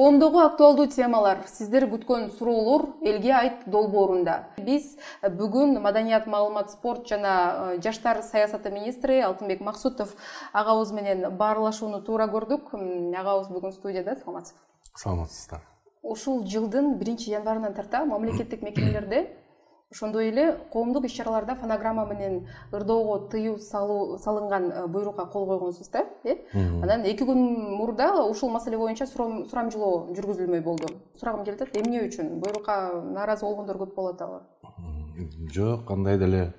коомдогу актуалдуу темалар сиздер күткөн суроолор элге айт долбоорунда биз э, бүгүн маданият маалымат спорт жана э, жаштар саясаты министри алтынбек максутов агабыз менен баарлашууну туура көрдүк агабыз бүгүн студияда саламатсызбы саламатсыздар ушул жылдын биринчи январынан тарта мамлекеттик мекемелерде ошондой эле коомдук иш чараларда фонограмма менен ырдоого тыюу салуу салынган э, буйрукка кол койгонсуз да э анан эки күн мурда ушул маселе боюнча сурамжылоо жүргүзүлмөй болду сурагым келип атат эмне үчүн буйрукка нааразы болгондор көп болуп атабы жок кандай деле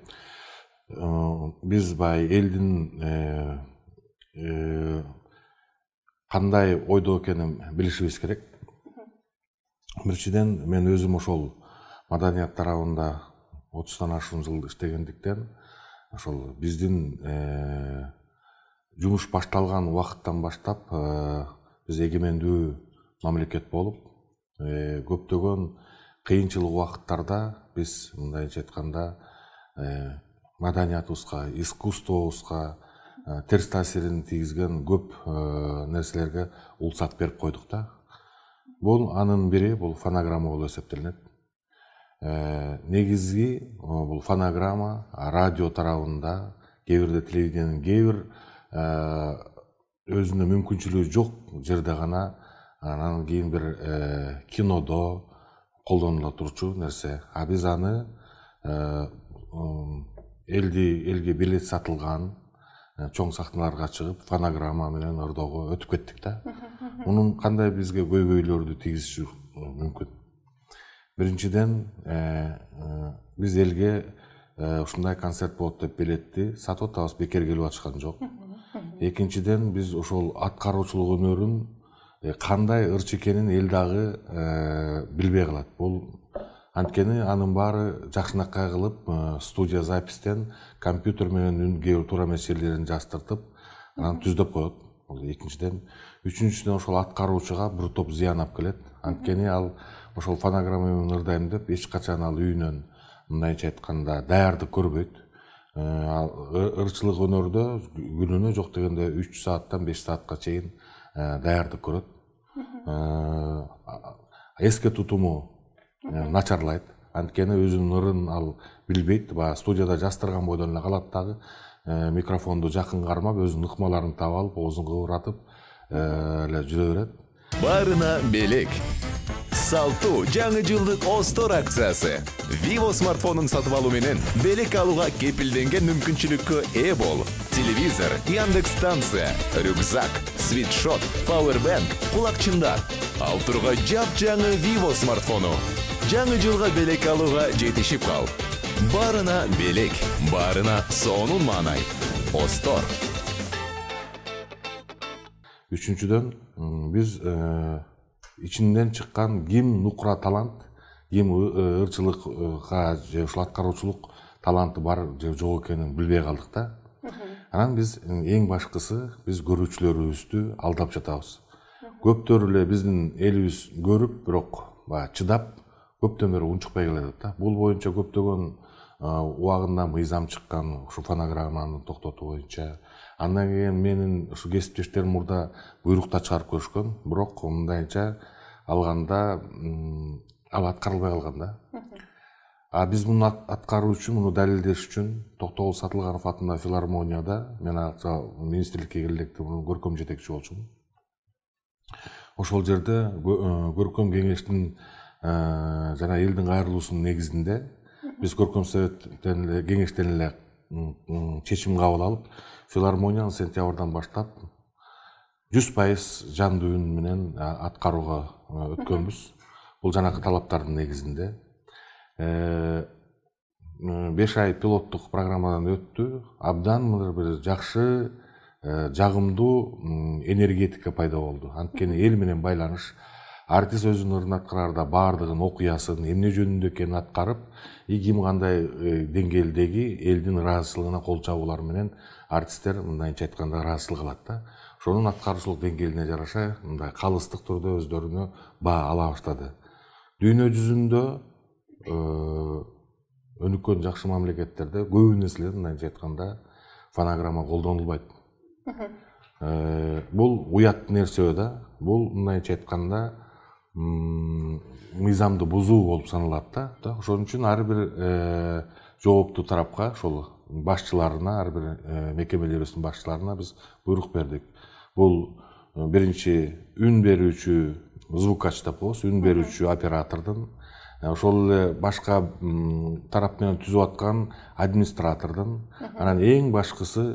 э, биз баягы элдин э, кандай ойдо экенин билишибиз керек биринчиден мен өзүм ошол маданият тарабында отуздан ашуун жыл иштегендиктен ошол биздин э, жумуш башталган убакыттан баштап э, биз эгемендүү мамлекет болуп э, көптөгөн кыйынчылык убакыттарда биз мындайча айтканда маданиятыбызга искусствобузга терс таасирин тийгизген көп нерселерге уруксат берип койдук да бул анын бири бул фонограмма болуп эсептелинет Э, негизги бул фонограмма радио тарабында кээ бирде телевидение кээ бир э, өзүнө мүмкүнчүлүгү жок жерде гана анан кийин бир э, кинодо колдонула турчу нерсе а биз аны элди элге билет сатылган чоң сахналарга чыгып фонограмма менен ырдоого өтүп кеттик да мунун кандай бизге көйгөйлөрдү тийгизиши мүмкүн биринчиден биз элге ушундай концерт болот деп билетти сатып атабыз бекер келип атышкан жок экинчиден биз ошол аткаруучулук өнөрүн кандай ырчы экенин эл дагы билбей калат бул анткени анын баары жакшынакай кылып студия записьтен компьютер менен үн кээ бир туура эмес жерлерин жаздыртып анан түздөп коет бул экинчиден үчүнчүдөн ошол аткаруучуга бир зыян алып келет анткени ал ошол фонограмма менен ырдайм деп эч качан ал үйүнөн мындайча айтканда даярдык көрбөйт э, ал ырчылык өнөрдө күнүнө жок дегенде үч сааттан беш саатка чейин э, даярдык көрөт э, эске тутуму начарлайт анткени өзүнүн ырын ал билбейт баягы студияда жаздырган бойдон эле калат дагы микрофонду жакын кармап өзүнүн ыкмаларын таап алып оозун кыбыратып эле жүрө берет баарына белек салтуу жаңы жылдык остор акциясы vivo смартфонун сатып алуу менен белек алууга кепилденген мүмкүнчүлүккө ээ бол телевизор яндекс станция рюкзак свитшот пауэрбэнк кулакчындар ал тургай жапжаңы vivo смартфону жаңы жылга белек алууга жетишип кал баарына белек баарына сонун маанай остор үчүнчүдөн биз ичинен чыккан ким нукра талант ким ырчылыкка же ушул аткаруучулук таланты бар же жок экенин билбей калдык да анан биз эң башкысы биз көрүүчүлөрүбүздү алдап жатабыз көптөр эле биздин элибиз көрүп бирок баягы чыдап көптөн бери унчукпай келе атат да бул боюнча көптөгөн убагында мыйзам чыккан ушу фонограмманы токтотуу боюнча андан кийин менин ушу кесиптештерим мурда буйрук да чыгарып көрүшкөн бирок мындайча алғанда ал атқарылбай калган да а біз мұны атқару үшін мұны дәлелдеш үшін тоқтоғұл сатылғанов атындағы филармонияда мен жаңағы министрлікке келдікте көркем жетекші болчумун ошол жерде көркем кеңештин ә, жана элдин кайрылуусунун негизинде биз көркөм советтен эле кеңештен эле чечим кабыл алып филармонияны сентябрдан баштап жүз пайыз менен аткарууга өткөнбүз бул жанагы талаптардын негизинде э, беш ай пилоттук программадан өттү абдан бир жакшы э, жагымдуу энергетика пайда болду анткени эл менен байланыш артист өзүнүн ырын аткарарда баардыгын окуясын эмне жөнүндө экенин аткарып и ким кандай э, деңгээлдеги элдин ыраазычылыгына кол чабуулар менен артисттер мындайынча айтканда ыраазычылык кылат да Шоның аткаруучулук деңгээлине жараша мындай калыстык түрдө өздөрүнө баа ала баштады дүйнө жүзүндө э, өнүккөн жакшы мамлекеттерде көбүн эле мындайча айтканда фонограмма колдонулбайт э, бул уят нерсе да бул мындайча айтканда мыйзамды бузуу болуп саналат да ошон үчүн ар бир э, жооптуу тарапка ошол башчыларына ар бир мекемелерибиздин башчыларына биз буйрук бердик бул биринчи үн берүүчү звукач деп коебуз үн берүүчү оператордун ошол эле башка тарап менен түзүп аткан администратордун анан эң башкысы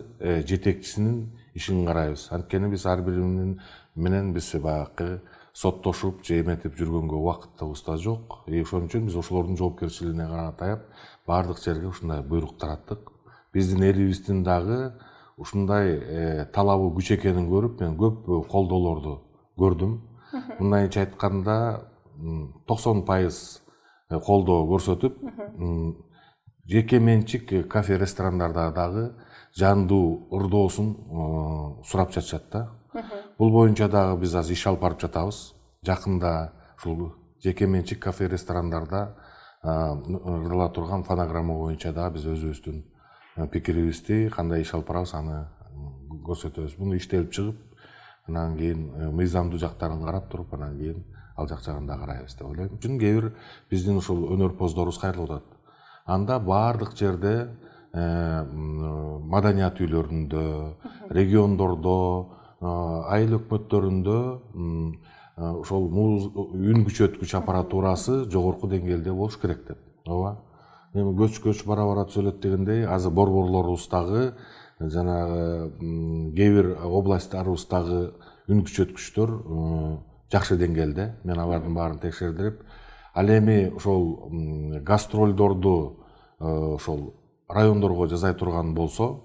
жетекчисинин ишин карайбыз анткени биз ар биринин менен биз баягы соттошуп же эметип жүргөнгө убакытыбыз да жок и ошон үчүн биз ошолордун жоопкерчилигине таяп баардык жерге ушундай буйрук тараттык биздин элибиздин дагы ушундай э, талабы күч экенин көрүп мен көп колдоолорду э, көрдүм мындайча айтканда токсон пайыз колдоо э, көрсөтүп жеке менчик кафе ресторандарда дагы жандуу ырдоосун сурап жатышат да бул боюнча дагы биз азыр иш алып барып жатабыз жакында ушул жеке менчик кафе ресторандарда ырдала турган фонограмма боюнча дагы биз өзүбүздүн пикирибизди кандай иш алып барабыз аны көрсөтөбүз муну иштелип чыгып анан кийин э, мыйзамдуу жактарын карап туруп анан кийин ал жак жагын да карайбыз деп ойлойм кээ бир биздин ушул өнөрпоздорубуз кайрылып атат анда баардык жерде э, маданият үйлөрүндө региондордо э, айыл өкмөттөрүндө ошол үн күчөткүч аппаратурасы жогорку деңгээлде болуш керек деп ооба эми көч көч бара бара түзөлөт дегендей азыр борборлорубуз дагы жанагы кээ бир областтарыбыздагы үн күчөткүчтөр жакшы деңгээлде мен алардын баарын текшердирип ал эми ошол гастролдорду э, ошол райондорго жасай турган болсо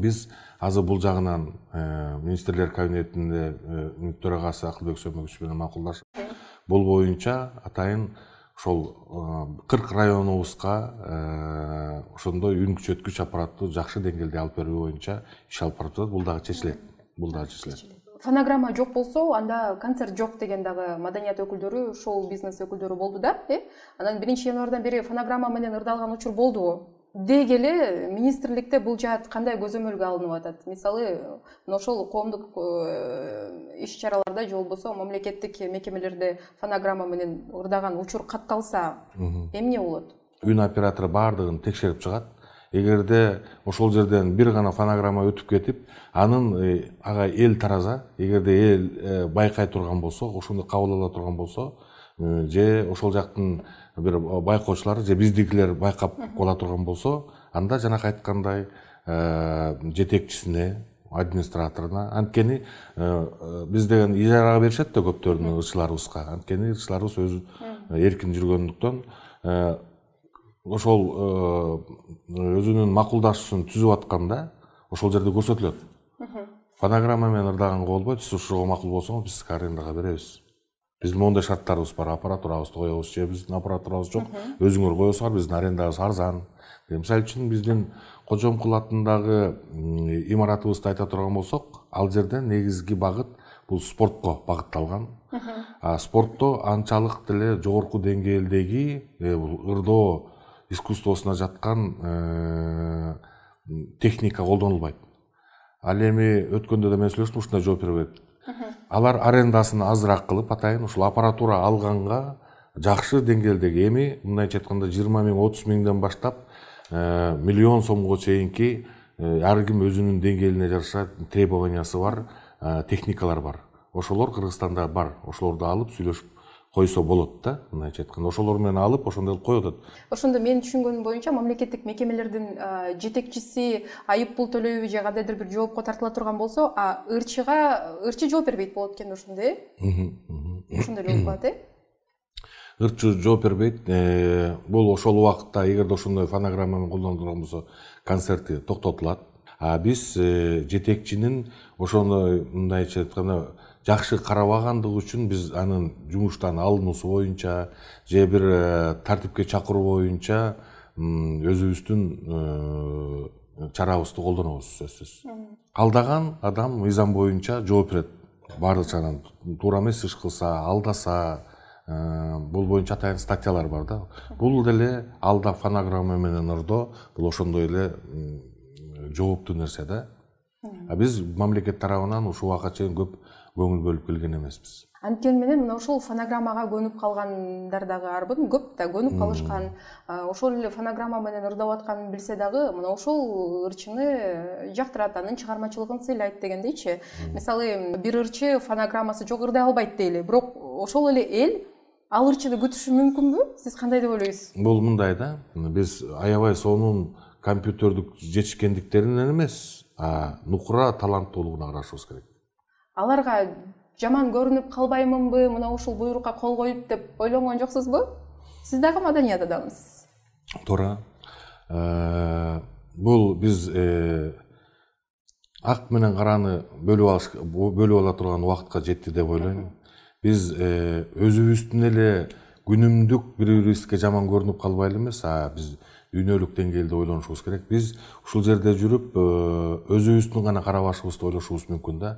биз азыр бул жагынан э, министрлер кабинетинде э, төрагасы акылбек үсөнбекович менен макулдашып бул боюнча атайын ошол э, кырк районубузга э, ошондой үн күчөткүч аппаратты жакшы деңгээлде алып берүү боюнча иш алып барып жатат бул дагы чечилет бул дагы чечилет фонограмма жок болсо анда концерт жок деген дагы маданият өкүлдөрү шоу бизнес өкүлдөрү болду да э анан биринчи январдан бери фонограмма менен ырдалган учур болдубу деги эле министрликте бул жаат кандай көзөмөлгө алынып атат мисалы мына ошол коомдук э, иш чараларда же болбосо мамлекеттик мекемелерде фонограмма менен ырдаган учур катталса эмне болот үн оператору баардыгын текшерип чыгат эгерде ошол жерден бир гана фонограмма өтүп кетип анын э, ага эл тараза эгерде эл э, байкай турган болсо ошондо кабыл ала турган болсо же ошол жактын бир э, байкоочулар же биздикилер байкап кола турган болсо анда жанакы айткандай э, жетекчисине администраторуна анткени э, биз деген ижарага беришет да көптөрүн ырчыларыбызга анткени ырчыларыбыз өзү эркин жүргөндүктөн ошол өзүнүн макулдашуусун түзүп атканда ошол жерде көрсөтүлөт фонограмма менен ырдаганга болбойт сиз ушуга макул болсоңуз биз сизге арендага беребиз биздин моундай шарттарыбыз бар аппаратурабызды коебуз же биздин аппаратурабыз жок өзүңөр коесуңар биздин арендабыз арзан мисалы үчүн биздин кожомкул атындагы имаратыбызды айта турган болсок ал жерде негизги багыт бул спортко багытталган спортто анчалык деле жогорку деңгээлдеги ырдоо э, искусствосуна жаткан э, техника колдонулбайт ал эми өткөндө да мен сүйлөштүм ушундай жооп бербей алар арендасын азыраак кылып атайын ушул аппаратура алганга жакшы деңгээлдеги эми мындайча айтканда жыйырма миң отуз миңден баштап э, миллион сомго чейинки э, ар ким өзүнүн деңгээлине жараша требованиясы бар э, техникалар бар ошолор кыргызстанда бар ошолорду алып сүйлөшүп койсо болот да мындайча айтканда ошолор менен алып ошондой кылып коюп атат ошондо менин түшүнгөнүм боюнча мамлекеттик мекемелердин жетекчиси айып пул төлөйбү же кандайдыр бир жоопко тартыла турган болсо а ырчыга ырчы жооп бербейт болот экен ошондой э ошондой эле болуп калат э ырчы жооп бербейт э, бул ошол убакытта эгерде ошондой фонограмманы турган болсо концерти токтотулат а биз э, жетекчинин ошондой мындайча айтканда жакшы карабагандыгы үчүн биз анын жумуштан алынуусу боюнча же бир э, тартипке чакыруу боюнча өзүбүздүн э, чарабызды колдонобуз сөзсүз алдаган адам мыйзам боюнча жооп берет баардык жагынан туура эмес иш кылса алдаса э, бул боюнча атайын статьялар бар да бул деле алдап фонограмма менен ырдоо бул ошондой эле жооптуу нерсе да биз мамлекет тарабынан ушул убакка чейин көп көңіл бөліп келген емеспіз анткени мына ошол фонограммага көнүп дагы арбын көп да көнүп калышкан ошол эле фонограмма менен ырдап атканын билсе дагы мына ошол ырчыны жактырат анын чыгармачылыгын сыйлайт дегендейчи мисалы бир ырчы фонограммасы жок ырдай албайт дейли бирок ошол эле эл ал ырчыны күтүшү мүмкүнбү сиз кандай деп ойлойсуз бул мындай да биз аябай сонун компьютердик жетишкендиктеринен эмес нукура таланттуулугуна карашыбыз керек аларга жаман көрүнүп калбаймынбы мына ушул буйрукка кол коюп деп ойлонгон жоксузбу сиз дагы маданият адамысыз туура э, бул биз э, ак менен караны бөлүп алыш бөлүп ала турган убакытка жетти деп ойлойм биз э, өзүбүздүн эле күнүмдүк бири бирибизге жаман көрүнүп калбайлы эмес а биз дүйнөлүк деңгээлде ойлонушубуз керек биз ушул жерде жүрүп өзүбүздүн гана карабашыбызды ойлошубуз мүмкүн да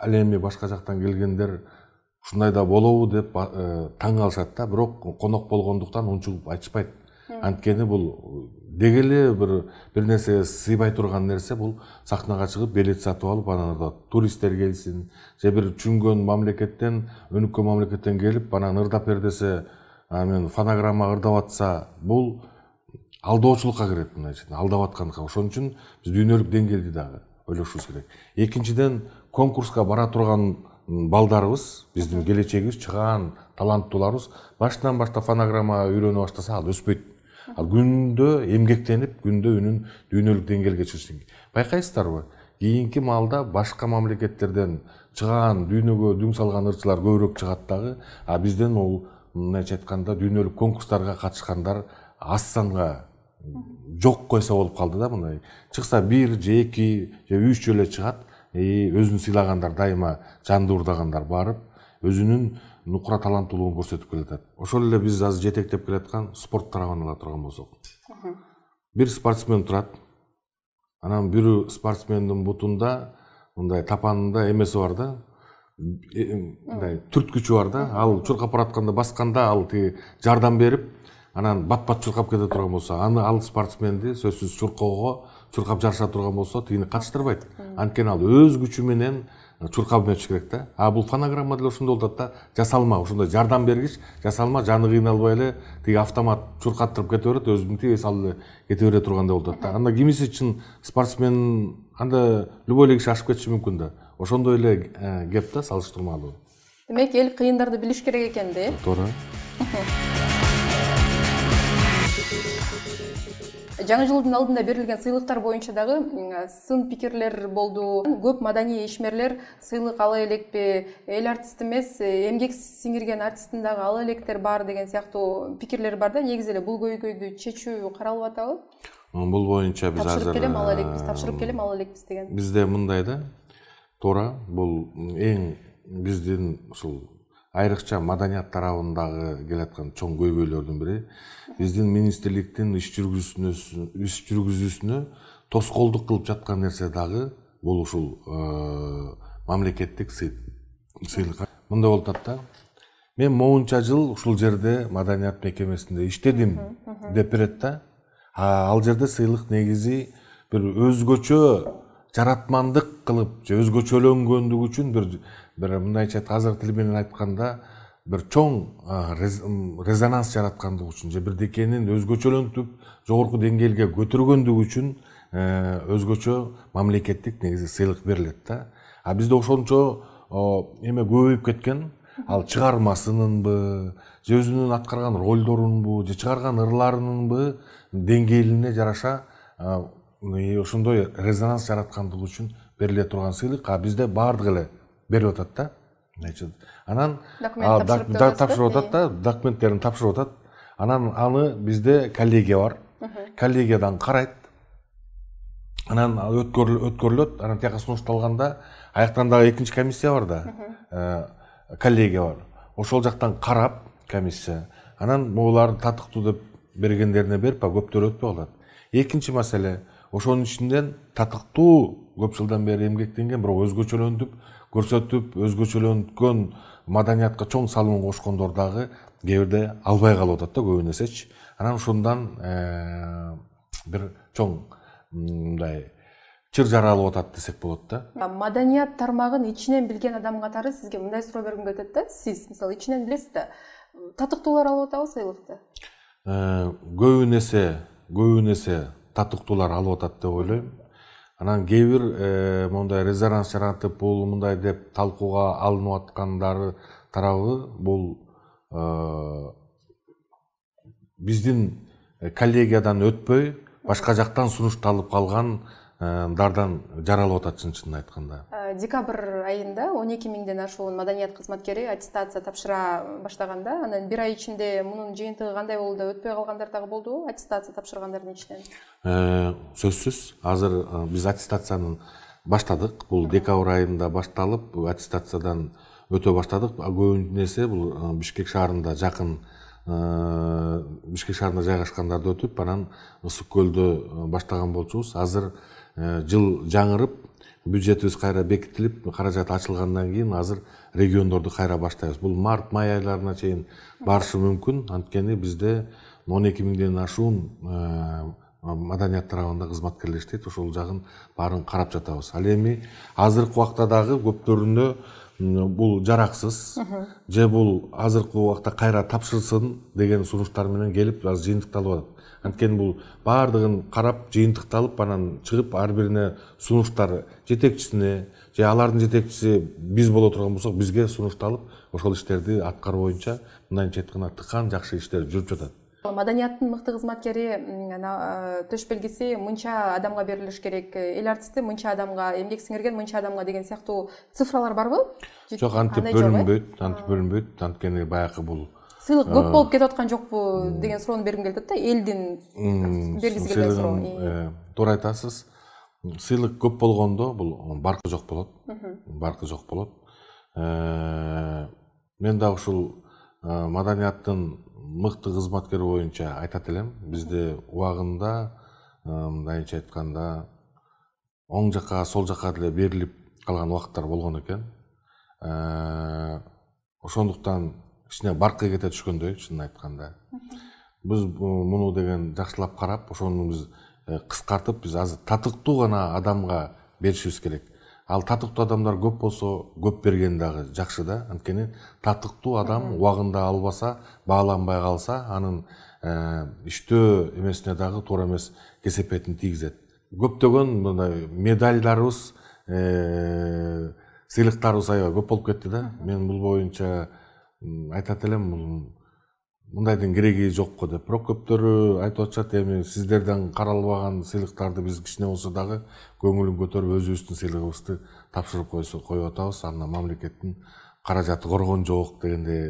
ал эми башка жактан келгендер ушундай да болобу деп э, таң калышат да бирок конок болгондуктан унчугуп айтышпайт анткени бул деги эле бир бир нерсеге сыйбай турган нерсе бул сахнага чыгып билет сатып алып анан туристтер келсин же бир чүңгөн мамлекеттен өнүккөн мамлекеттен келип анан ырдап бер десе мен фонограмма ырдап атса бул алдоочулукка кирет мындайча алдап атканга ошон үчүн биз дүйнөлүк деңгээлде дагы ойлошубуз керек экинчиден конкурска бара турган балдарыбыз биздин келечегибиз чыгаан таланттууларыбыз башынан баштап фонограмма үйрөнө баштаса ал өспөйт ал күндө эмгектенип күндө үнүн дүйнөлүк деңгээлге чыгышы байкайсыздарбы кийинки маалда башка мамлекеттерден чыгаан дүйнөгө дүң салган ырчылар көбүрөөк чыгат дагы а бизден могул мындайча айтканда дүйнөлүк конкурстарга катышкандар аз санга жокко эсе болуп калды да мындай чыкса бир же эки же үч эле чыгат өзүн сыйлагандар дайыма жанды уурдагандар барып өзүнүн нукура таланттуулугун көрсөтүп келатат ошол эле биз азыр жетектеп келаткан спорт тарабын ала турган болсок бир спортсмен турат анан бир спортсмендин бутунда мындай тапанында эмеси бар да э, мындай түрткүчү бар да ал чуркап баратканда басканда ал тиги жардам берип анан бат бат чуркап кете турган болсо аны ал спортсменди сөзсүз чуркоого чуркап жарыша турган болсо тигини катыштырбайт анткени ал өз күчү менен чуркап өтүш керек да а бул фонограмма деле ошондой болуп атат да жасалма ошондой жардам бергич жасалма жаны кыйналбай эле тиги автомат чуркаттырып кете берет өзүн тигип эс алып эле кете бере тургандай болуп атат да анда кимиси чын спортсмен анда любой эле киши ашып кетиши мүмкүн да ошондой эле кеп э, да салыштырмалуу демек эл кыйындарды билиш керек экен да э туура жаңа жылдың алдында берілген сыйлықтар бойынша дагы сын пикирлер болды, көп маданий ишмерлер сыйлық ала элекпи эл артисти эмес э, эмгек сиңирген артисттин дагы ала электер бар деген сыяктуу пикирлер бар да негизи эле бул көйгөйдү чечүү каралып атабы бул боюнча биз тапшырып келем ала элекпиз тапшырып келем ала элекпиз деген бизде мындай да туура бул эң биздин ушул айрықша маданият тарабындагы келаткан чоң көйгөйлөрдүн бири биздин министрликтин иш жүргүзүүсүнө иш жүргүзүүсүнө тоскоолдук кылып жаткан нерсе дагы бул ушул э, мамлекеттик сыйлык мындай болуп атат да мен моунча жыл ушул жерде маданият мекемесинде иштедим деп берет да ал жерде сыйлык негизи бир өзгөчө жаратмандык кылып же өзгөчөлөнгөндүгү үчүн бир бір мындайша азыркы тил менен айтканда бир чоң резонанс жараткандыгы үчүн же бирдекенин өзгөчөлөнтүп жогорку деңгээлге көтөргөндүгү үчүн э, өзгөчө мамлекеттик негизи сыйлык берилет да а бизде ошончо эме көбөйүп кеткен ал чыгармасынынбы же өзүнүн аткарган ролдорунбу же чыгарган ырларынынбы деңгээлине жараша ошондой резонанс жараткандыгы үчүн бериле турган сыйлык а бизде баардык эле беріп жатады да значит анан тапшырып атат да документтерін тапшырып атат анан аны бізде коллегия бар коллегиядан қарайды анан өткөрүлөт анан тияка сунушталганда аяктан дагы экинчи комиссия бар да ә, коллегия бар ошол жактан карап комиссия анан моларын татыктуу деп бергендерине берип көптөрү өтпөй калат экинчи маселе ошонун ичинен татыктуу көп жылдан бери эмгектенген бирок өзгөчөлөнүп көрсөтүп өзгөчөлөнгөн маданиятка чоң салым кошкондор дагы кээ бирде албай калып атат да көбүн эсечи анан ошондон э, бир чоң мындай чыр жаралып атат десек болот да маданият тармагын ичинен билген адам катары сизге мындай суроо бергим келип атат да сиз мисалы ичинен билесиз да татыктуулар алып атабы сыйлыкты э, көбүн эсе көбүн эсе татыктуулар алып атат деп ойлойм анан кээ бир э, моундай резонанс жаратып бул мындай деп талкууга алынып аткандары тарабы бул э, биздин э, коллегиядан өтпөй башка жактан сунушталып калган Э, дардан жаралып атат чын шынын айтканда э, декабрь айында он эки миңден ашуун маданият кызматкери аттестация тапшыра баштаганда анан бир ай ичинде мунун жыйынтыгы кандай болду өтпөй калгандар дагы болдубу аттестация тапшыргандардын ичинен э, сөзсүз азыр биз аттестацияны баштадык бул декабрь айында башталып аттестациядан өтө баштадык көбүнчө нерсе бул бишкек шаарында жакын бишкек шаарында жайгашкандарда өтүп анан ысык көлдө баштаган болчубуз азыр Э, жыл жаңырып бюджетибиз кайра бекитилип каражат ачылгандан кийин азыр региондорду кайра баштайбыз бул март май айларына чейин барышы мүмкүн анткени бизде он эки миңден ашуун э, маданият тарабында кызматкерлер иштейт ошол жагын баарын карап жатабыз ал эми азыркы убакта дагы көптөрүндө бул жараксыз же бул азыркы убакта кайра тапшырсын деген сунуштар менен келип азыр жыйынтыкталып атат анткени бул баардыгын карап жыйынтыкталып анан чыгып ар бирине сунуштар жетекчисине же алардын жетекчиси биз боло турган болсок бизге сунушталып ошол иштерди аткаруу боюнча мындайынча айтканда тыкан жакшы иштер жүрүп жатат маданияттын мыкты кызматкери э, төш белгиси мынча адамга берилиш керек э, эл артисти мынча адамга эмгек сиңирген мынча адамга деген сыяктуу цифралар барбы жок антип бөлүнбөйт антип бөлүнбөйт анткени баягы бул сыйлық көп болып кетіп жатқан жоқпы деген сұрауын бергім келіп да елден бергісі келген сұрау тура айтасыз сыйлық көп болғанда бұл барқы жоқ болады барқы жоқ болады мен да ушул маданияттын мыкты кызматкери боюнча айтат элем бизде убагында мындайча айтканда оң жака сол жака деле берилип калган убакыттар болгон экен ошондуктан ішіне барқы кете түшкөндөй чынын айтканда біз э, муну деген жақсылап қарап ошону біз э, кыскартып биз азыр татыктуу гана адамға беришибиз керек ал татыктуу адамдар көп болсо көп берген дагы жакшы да анткени татыктуу адам убагында албаса бааланбай калса анын э, иштөө эмесине дагы туура эмес кесепетин тийгизет көптөгөн мындай медальдарыбыз сыйлыктарыбыз аябай көп болуп кетти да мен бул боюнча айтат элем мындайдын кереги жокко деп бирок көптөрү айтып атышат эми сиздерден каралбаган сыйлыктарды биз кичине болсо дагы көңүлүн көтөрүп өзүбүздүн сыйлыгыбызды тапшырып коюп атабыз анда мамлекеттин каражаты коргон жок дегендей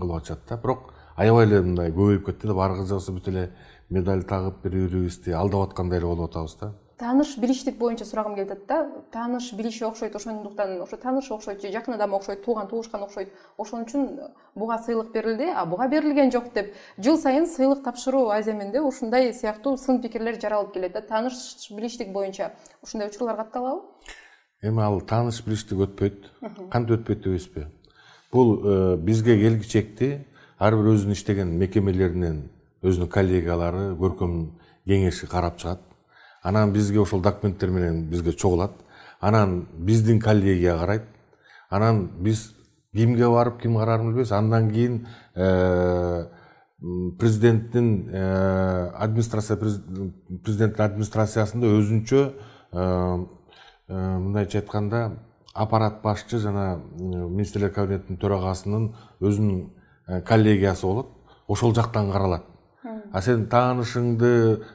кылып атышат да бирок аябай эле мындай көбөйүп кетти да бары бүт эле медаль тагып бири бирибизди алдап аткандай эле болуп атабыз да тааныш билиштик боюнча сурагым келип атат да тааныш билиши окшойт ошондуктан ошо тааныш окшойт же жакын адам окшойт тууган туушкан окшойт ошон үчүн буга сыйлык берилди а буга берилген жок деп жыл сайын сыйлык тапшыруу аземинде ушундай сыяктуу сын пикирлер жаралып келет да тааныш билиштик боюнча ушундай учурлар катталабы эми ал тааныш билиштик өтпөйт кантип өтпөйт дебейсизби бул э, бизге келгичекти ар бир өзүнүн иштеген мекемелеринен өзүнүн коллегалары көркөм кеңеши карап чыгат анан бизге ошол документтер менен бизге чогулат анан биздин коллегия карайт анан биз кимге барып ким карарын билбейбиз андан кийин э, президенттин э, администрация президенттин администрациясында өзүнчө э, мындайча айтканда аппарат башчы жана министрлер кабинетинин төрагасынын өзүнүн коллегиясы болот ошол жактан каралат а сен таанышыңды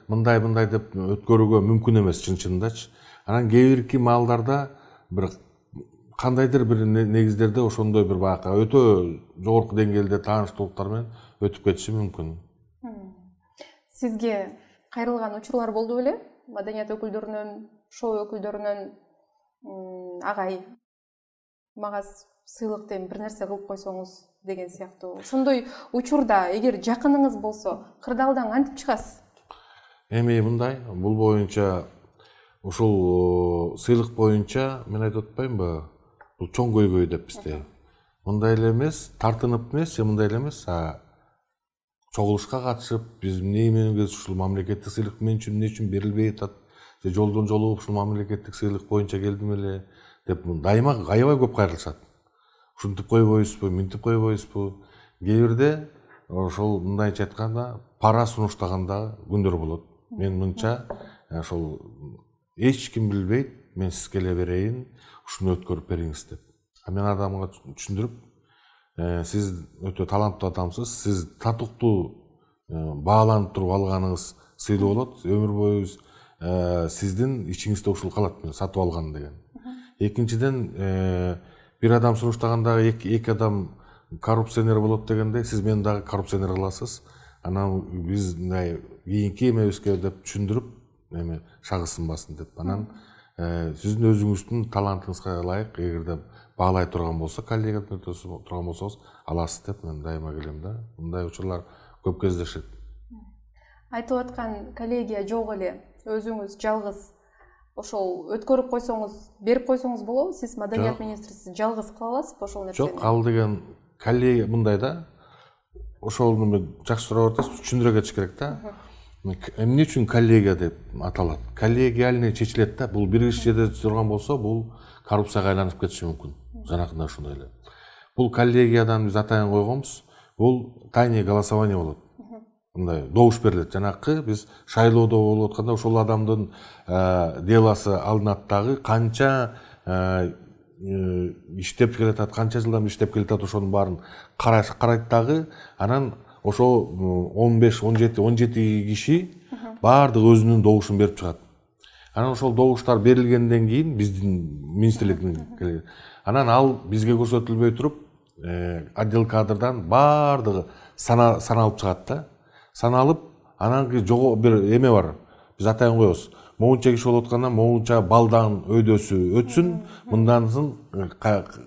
мындай мындай деп өткөрүүгө мүмкүн эмес чын чынындачы анан кээ бирки маалдарда бир кандайдыр бир негиздерде ошондой бир баягы өтө жогорку деңгээлде тааныштуулуктар менен өтүп кетиши мүмкүн сизге кайрылган учурлар болду беле маданият өкүлдөрүнөн шоу өкүлдөрүнөн агай мага сыйлық дейм бир нерсе кылып койсоңуз деген сияқты ошондой учурда эгер жакыныңыз болсо кырдаалдан кантип чыгасыз эми мындай бул боюнча ушул сыйлык боюнча мен айтып атпаймынбы бул чоң көйгөй деп бизде мындай эле эмес тартынып эмес же мындай эле эмес чогулушка катышып биз эмне эмнебиз ушул мамлекеттик сыйлык мен үчүн эмне үчүн берилбей атат же жолдон жолугуп ушул мамлекеттик сыйлык боюнча келдим эле деп дайыма аябай көп кайрылышат ушинтип койбойсузбу мынтип койбойсузбу кээ бирде ошол мындайча айтканда пара сунуштаган дагы күндөр болот мен мынча ошол эч ким билбейт мен сизге эле берейин ушуну өткөрүп бериңиз деп а мен адамга түшүндүрүп сиз өтө таланттуу адамсыз сиз татыктуу бааланып туруп алганыңыз сыйлуу болот өмүр бою сиздин ичиңизде ушул калат мен сатып алган деген экинчиден бір адам сұрыштағандағы эки адам коррупционер болады дегенде сіз мени дагы коррупционер кыласыз анан біз мындай кийинки эмебизге деп түсіндіріп эме сынбасын деп анан сиздин э, сіздің талантыңызга ылайык эгерде егер турган болсо тұрған болса коллега тұрған болсаңыз аласыз деп мен дайыма келем да мындай учурлар көп кездешет айтып аткан коллегия жок эле өзіңіз жалгыз ошол өткөрүп койсоңуз берип койсоңуз болобу сиз маданият министри сиз жалгыз кыла аласызбы ошол нерсени жок ал деген коллегия мындай да ошол неме жакшы сурап атасыз түшүндүрө кетиш керек да э, эмне үчүн коллегия деп аталат коллегиальный чечилет да бул бир киши жерде турган болсо бул коррупцияга айланып кетиши мүмкүн жанакындай ошондой эле бул коллегиядан биз атайын койгонбуз бул тайный голосование болот мындай добуш беріледі жанакы биз шайлоодо болуп атканда ошол адамдын э, деласы алынат дагы канча э, э, иштеп келатат канча жылдан иштеп келатат ошонун баарын карайт дагы анан ошол он беш он жети он жети киши баардыгы өзүнүн добушун берип чыгат анан ошол добуштар берилгенден кийин биздин министрликтин анан ал бизге көрсөтүлбөй туруп отдел кадрдан баардыгы саналып чыгат да саналып анан жого бир эме бар биз атайын коебуз моунча киши болуп атканда могунча балдан өйдөсү өтсүн мындансын э,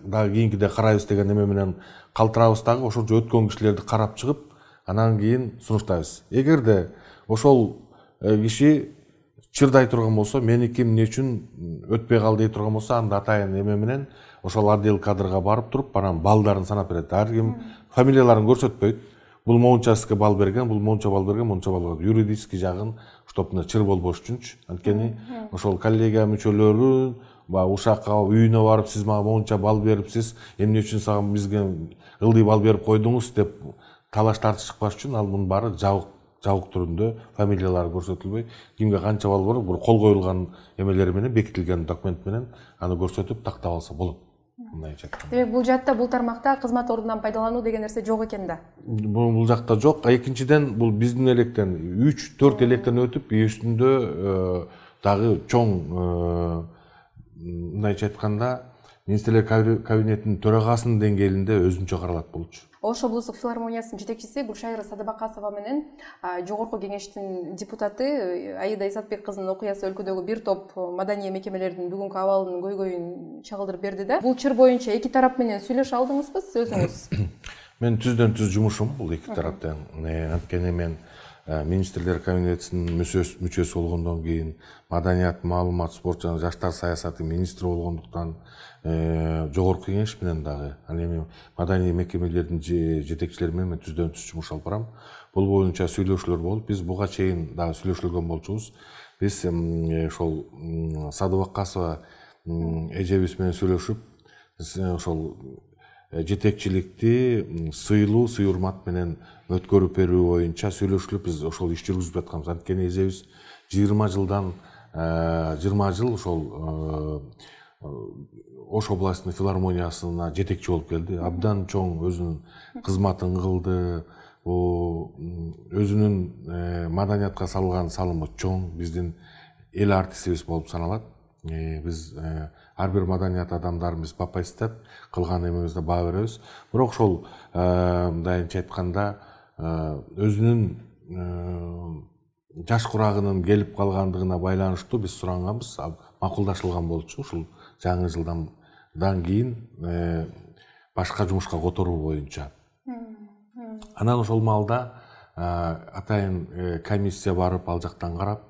дагы кийинкиде карайбыз деген эме менен калтырабыз дагы ошончо өткөн кишилерди карап чыгып анан кийин сунуштайбыз эгерде ошол э, киши чырдай турган болсо меники эмне үчүн өтпөй калды дей турган болсо анда атайын эме менен ошол отдел кадрга барып туруп анан балдарын санап берет ар ким фамилияларын көрсөтпөйт бул сизге бал берген бул моунча бал берген мынча балл берген юридический жагын чтоб мына чыр болбош үчүнчү анткени ошол коллегия мүчөлөрү баягы ушакка үйүнө барып сиз мага монча бал берипсиз эмне үчүн сага бизге ылдый бал берип койдуңуз деп талаш тартыш чыкпаш үчүн ал мунун баары жабык жабык түрүндө фамилиялары көрсөтүлбөй кимге канча бал бар бир кол коюлган эмелер менен бекитилген документ менен аны көрсөтүп тактап алса болот мындайча айтканда демек бул жаатта бул тармакта кызмат ордунан пайдалануу деген нерсе жок экен да бул жакта жок экинчиден бул биздин электен үч төрт электен өтүп үстүндө э, дагы чоң э, мындайча айтканда министрлер кабинетинин төрагасынын деңгээлинде өзүнчө каралат болчу ош облустук филармониясынын жетекчиси гүлшайра садыбакасова менен жогорку кеңештин депутаты э, аида исатбек кызынын окуясы өлкөдөгү бир топ э, маданий мекемелердин бүгүнкү абалынын көйгөйүн чагылдырып берди да бул чыр боюнча эки тарап менен сүйлөшө алдыңызбы сиз өзүңүз Мен түздөн түз жумушум бул эки тараптан э, анткени мен Э, министрлер кабинетінің мүчөсү болгондон кийин кейін маалымат спорт жана жаштар саясаты министри болгондуктан э, жогорку кеңеш менен дагы ал эми маданий мекемелердин жетекчилери мен түздөн түз жумуш алып барам бул боюнча сүйлөшүүлөр болуп биз буга чейин дагы сүйлөшүлгөн болчубуз биз э, ошол садыбакасова эжебиз менен сүйлөшүп ошол Э, жетекчиликти сыйлуу сый урмат менен өткөрүп берүү боюнча сүйлөшүлүп биз ошол иш жүргүзүп жатканбыз анткени эзебиз жыйырма жылдан э, жыйырма жыл ошол э, ош областный филармониясына жетекчи болуп келди абдан чоң өзүнүн кызматын кылды өзүнүн маданиятка салган салымы чоң биздин эл артистибиз болуп саналат биз ар бир маданият адамдарын биз попесттеп кылган эмебизди баа беребиз бирок ошол мындайча э, айтканда э, өзүнүн э, жаш курагынын келип калгандыгына байланыштуу биз суранганбыз макулдашылган болчу ушул жаңы жылдандан кийин башка жумушка которуу боюнча анан ошол маалда атайын комиссия барып ал жактан карап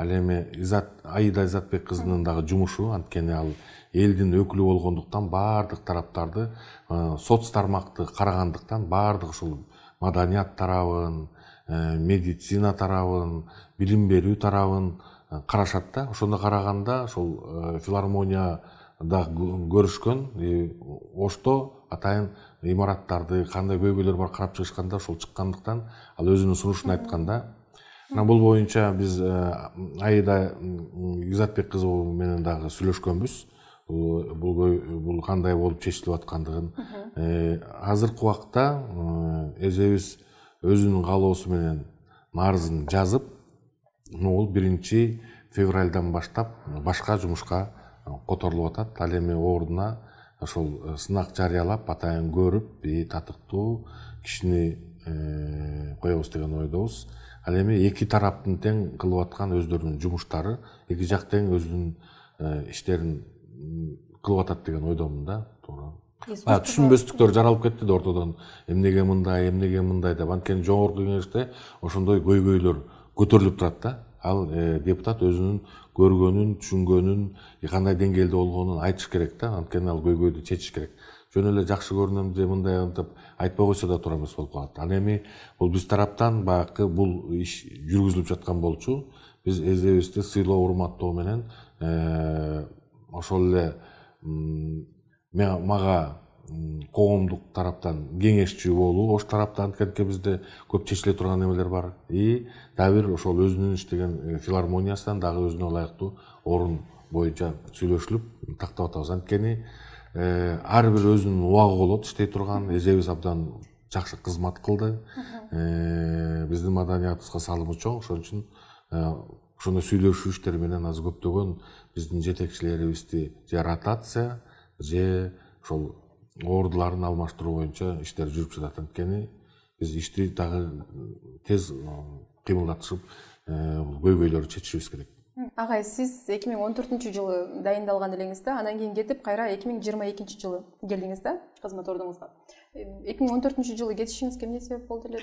ал эми изат аида изатбек кызынын дагы жумушу анткени ал элдин өкүлү болгондуктан баардык тараптарды э, соц тармакты карагандыктан баардык ушул маданият тарабын э, медицина тарабын билим берүү тарабын э, карашат да ошондо караганда ошол филармонияда көрүшкөн ошто атайын имараттарды кандай көйгөйлөр бар карап чыгышканда ошол чыккандыктан ал өзүнүн сунушун айтканда бул боюнча биз э, аида кызы менен дагы сүйлөшкөнбүз бул бул кандай болуп чечилип аткандыгын э, азыркы убакта эжебиз өзүнүн каалоосу менен арызын жазып могул биринчи февралдан баштап башка жумушка которулуп атат ал эми ордуна ошол сынак жарыялап атайын көрүп татыктуу кишини коебуз э, деген ойдобуз ал эми эки тараптын тең кылып аткан өздөрүнүн жумуштары эки жак тең өзүнүн э, иштерин кылып атат деген ойдомун да туура баягы түшүнбөстүктөр жаралып кетти да ортодон эмнеге мындай эмнеге мындай деп анткени жогорку кеңеште ошондой көйгөйлөр көтөрүлүп турат да ал э, депутат өзүнүн көргөнүн түшүнгөнүн кандай деңгээлде болгонун айтыш керек да анткени ал көйгөйдү чечиш керек жөн эле жакшы көрүнөм же мындай ынтип айтпай койсо да туура эмес болуп калат ал эми бул биз тараптан баягы бул иш жүргүзүлүп жаткан болчу биз эзебизди сыйлоо урматтоо менен э, ошол эле мага коомдук тараптан кеңешчи болуу ош тараптан анткени бизде көп чечиле турган немелер бар и дагы бир ошол өзүнүн иштеген э, филармониясынан дагы өзүнө ылайыктуу орун боюнча сүйлөшүлүп тактап атабыз анткени Э, ар бир өзүнүн убагы болот иштей турган эжебиз абдан жакшы кызмат кылды э, биздин маданиятыбызга салымы чоң ошон үчүн э, ошондой сүйлөшүү иштери менен азыр көптөгөн биздин жетекчилерибизди же ротация же ошол ордуларын алмаштыруу боюнча иштер жүрүп жатат анткени биз ишти дагы тез кыймылдатышып көйгөйлөрдү чечишибиз керек ағай сіз 2014 жылы дайындалған елеңізді анан кейін кетіп қайра 2022 жылы келдіңіз да қызмат орныңызға 2014 жылы кетишиңизге эмне себеп болду эле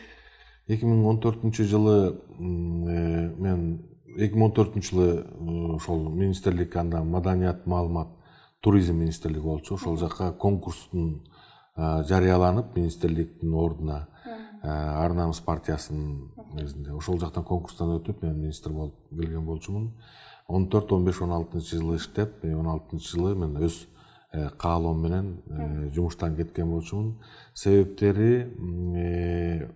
2014 жылы э, мен 2014 жылы ошол министрлик анда маданият маалымат туризм министрлиги болчу ошол жака конкурстун жарыяланып министрликтин ордуна Ә, арнамыз партиясының негізінде ошол жактан конкурстан өтүп мен министр болуп келген болчумун он төрт он беш он алтынчы жылы иштеп он алтынчы жылы мен өз э, каалоом менен э, жумуштан кеткен болчумун себептери э,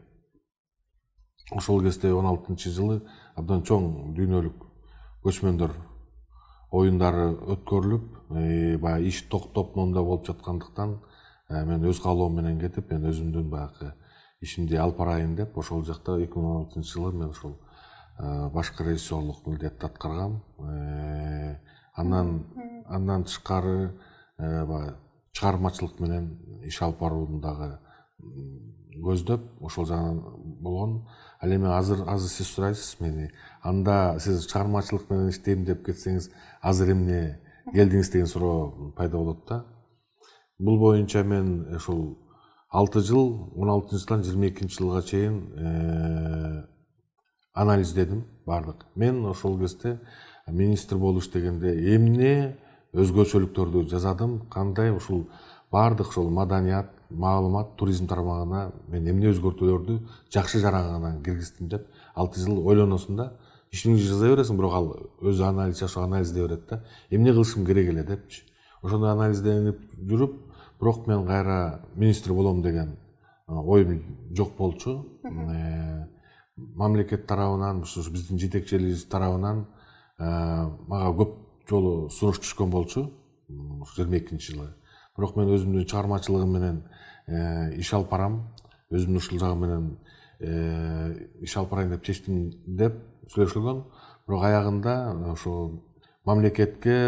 ошол кезде он алтынчы жылы абдан чоң дүйнөлүк көчмөндөр оюндары өткөрүлүп баягы иш токтоп монда болуп жаткандыктан мен өз каалоом менен кетип мен өзүмдүн баягы ишимди алып барайын деп ошол жакта эки миң он алтынчы жылы мен ошол э, башкы режиссерлук милдетти аткаргам э, андан андан тышкары э, баягы чыгармачылык менен иш алып барууну дагы көздөп ошол жагынан болгон ал эми азыр азыр сиз сурайсыз мени анда сиз чыгармачылык менен иштейм деп кетсеңиз азыр эмне келдиңиз деген суроо пайда болот да бул боюнча мен ошол алты жыл он алтыншы жылдан жиырма екінші жылға чейин ә, э, анализдедім барлық мен ошол кезде министр болуш дегенде эмне өзгөчөлүктөрдү жазадым кандай ушул баардык ошол маданият маалымат туризм тармагына мен эмне өзгөртүүлөрдү жакшы жараганан киргиздим деп алты жыл ойлоносуң да ишиңди жасай бересиң бирок ал өзү анализ жашоо анализдей берет да эмне кылышым керек эле депчи ошондой анализденип жүрүп бирок мен кайра министр болом деген оюм жок болчу мамлекет тарабынан ушу биздин жетекчилигибиз тарабынан мага көп жолу сунуш түшкөн болчу ушу жыйырма экинчи жылы бирок мен өзүмдүн чыгармачылыгым менен иш алып барам өзүмдүн ушул жагым менен иш алып барайын деп чечтим деп сүйлөшүлгөн бирок аягында ошол мамлекетке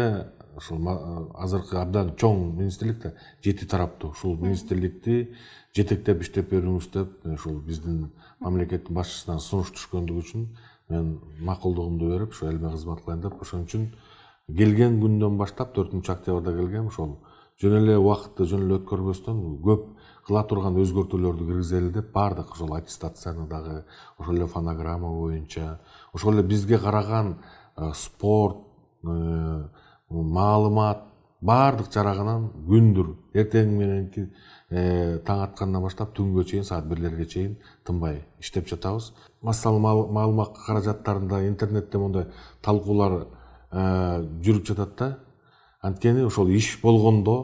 ушул э, азыркы абдан чоң министрлик да жети тараптуу ушул министрликти жетектеп иштеп берүңүз деп ушул э, биздин мамлекеттин башчысынан сунуш түшкөндүгү үчүн мен макулдугумду берип ушу элиме кызмат кылайын деп ошон үчүн келген күндөн баштап төртүнчү октябрда келгем ошол жөн эле убакытты жөн эле өткөрбөстөн көп кыла турган өзгөртүүлөрдү киргизели деп баардык ошол аттестацияны дагы ошол эле фонограмма боюнча ошол эле бизге караган э, спорт маалымат баардык жарагынан күндүр эртең мененки э, таң аткандан баштап түнгө чейин саат бирлерге чейин тынбай иштеп жатабыз массалы маалымат каражаттарында интернетте моундай талкуулар э, жүрүп жатат да анткени ошол иш болгондо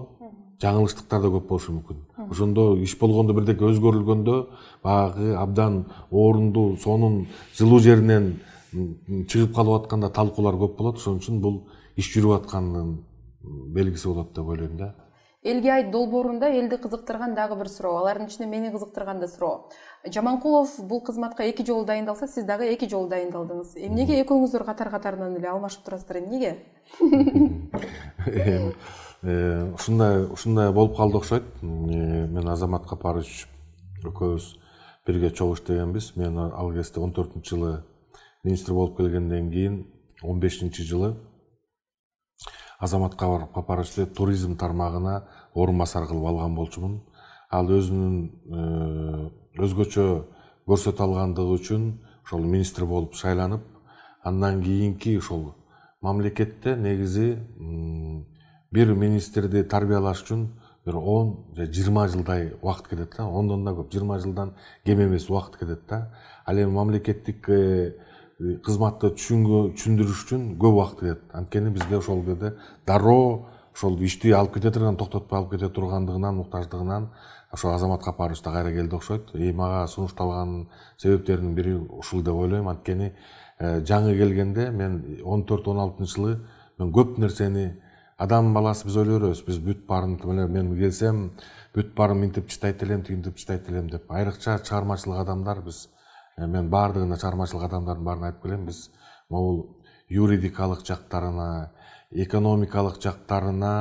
жаңылыштыктар да көп болушу мүмкүн ошондо иш болгондо бирдеке өзгөрүлгөндө баягы абдан орундуу сонун жылуу жеринен чыгып калып атканда талкуулар көп болот ошон үчүн бул иш жүрүп атканнын белгиси болот деп ойлойм да элге айт долбоорунда элди кызыктырган дагы бир суроо алардын ичинде мени кызыктырган да суроо жаманкулов бул кызматка эки жолу дайындалса сиз дагы эки жолу дайындалдыңыз эмнеге экөөңүздөр катар катарынан эле алмашып турасыздар эмнеге э, ушундай ушундай болуп калды окшойт э, мен азамат капарович экөөбүз бирге чогуу иштегенбиз мен ал кезде он төртүнчү жылы министр болуп келгенден кийин он бешинчи жылы азаматқа барып капарашвили туризм тармағына орынбасар қылып алған болчумун ал өзүнүн э, өзгөчө көрсөтө алгандыгы үчүн ошол министр болуп шайланып андан кийинки ошол мамлекетте негизи бир министрди тарбиялаш үчүн бир он же жыйырма жылдай убакыт кетет да ондон да көп жыйырма жылдан кем эмес убакыт кетет да ал эми мамлекеттик э, Э, кызматты түшүнө түшүндүрүш үчүн көп убакыт кетет анткени бизге ошол жерде дароо ошол ишти алып кете турган токтотпой алып кете тургандыгынан муктаждыгынан ошо азамат капарович да кайра келди окшойт и э, мага сунушталган себептердин бири ушул деп ойлойм анткени э, жаңы келгенде мен он төрт он алтынчы жылы мен көп нерсени адам баласы биз ойлой беребиз биз бүт баарын тим эле мен келсем бүт баарын мынтип таштайт элем тигинтип таштайт элем деп айрыкча чыгармачылык адамдар биз Э, мен барлығына шығармашылық адамдардын баарына айтып келем биз ол юридикалык жактарына экономикалык жактарына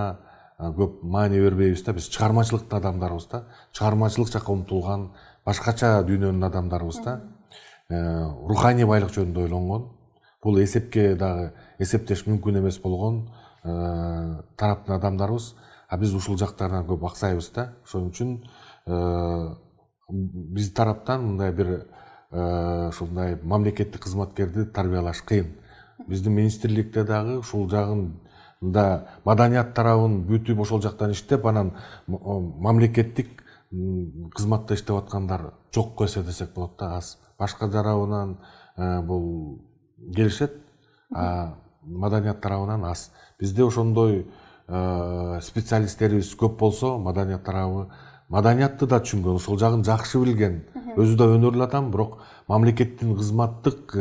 э, көп маани бербейбиз да биз шығармашылықты адамдарбыз да чыгармачылык жаққа ұмтылған башкача дүйнөнүн адамдарыбыз да э, руханий байлык жөнүндө ойлонгон бул эсепке дагы эсептеш мүмкүн эмес болгон тараптын адамдарыбыз а биз ушул жактарына көп аксайбыз да ошон үчүн биз тараптан мындай бир Э, ушундай мамлекеттик кызматкерди тарбиялаш кыйын биздин министрликте дагы ушул жагында маданият тарабын бүтүп ошол жактан иштеп анан мамлекеттик кызматта иштеп аткандар жокко эсе десек болот да аз башка тарабынан э, бул келишет а маданият тарабынан аз бизде ошондой э, специалисттерибиз көп болсо маданият тарабы маданиятты да түшүнгөн ошол жагын жакшы билген өзү да өнөрлүү адам бирок мамлекеттин кызматтык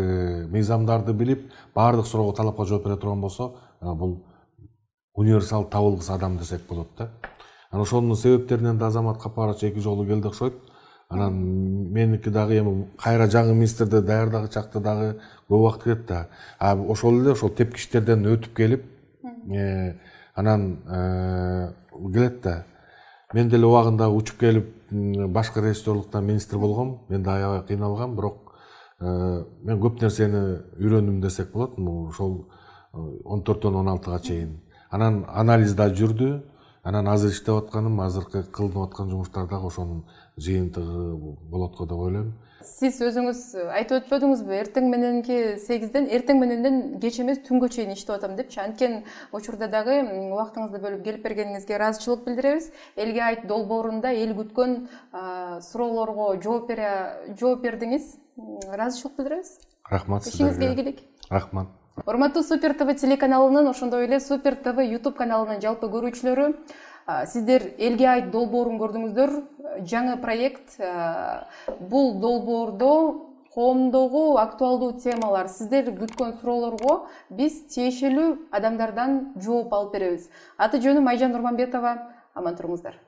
мыйзамдарды билип баардык суроого талапка жооп бере турган болсо бул универсал табылгыс адам десек болот да анан ошонун себептеринен да азамат капарович эки жолу келди окшойт анан меники дагы эми кайра жаңы министрди даярдаган чакта дагы көп убакыт кетет да а ошол эле ошол тепкичтерден өтүп келип анан келет да мен деле убагында учуп келип башкы режиссерлуктан министр болгом мен да аябай кыйналгам бирок э, мен көп нерсени үйрөндүм десек болот ошол э, он төрттөн он алтыга чейин анан анализ да жүрдү анан азыр иштеп атканым азыркы кылынып аткан жумуштар дагы ошонун жыйынтыгы болот го деп ойлойм сиз өзүңүз э, айтып өтпөдүңүзбү эртең мененки сегизден эртең мененден кеч эмес түнгө чейин иштеп атам депчи анткени учурда дагы убактыңызды бөлүп келип бергениңизге ыраазычылык билдиребиз элге айт долбоорунда эл күткөн суроолорго жооп бере жооп бердиңиз ыраазычылык билдиребиз рахмат сизгее ишиңизге ийгилик рахмат урматтуу супер тв телеканалынын ошондой эле супер тв ютуб каналынын жалпы көрүүчүлөрү сиздер элге айт долбоорун көрдүңүздөр жаңы проект бул долбоордо коомдогу актуалдуу темалар сиздер күткөн суроолорго биз тиешелүү адамдардан жооп алып беребиз аты жөнүм айжан нурманбетова аман туруңуздар